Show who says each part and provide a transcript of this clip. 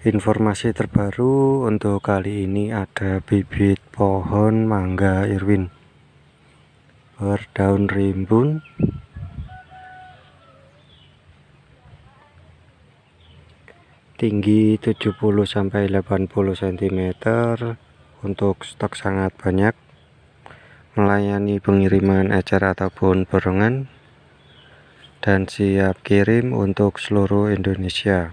Speaker 1: Informasi terbaru untuk kali ini ada bibit pohon mangga Irwin berdaun rimbun tinggi 70 sampai 80 cm untuk stok sangat banyak melayani pengiriman ecer ataupun borongan dan siap kirim untuk seluruh Indonesia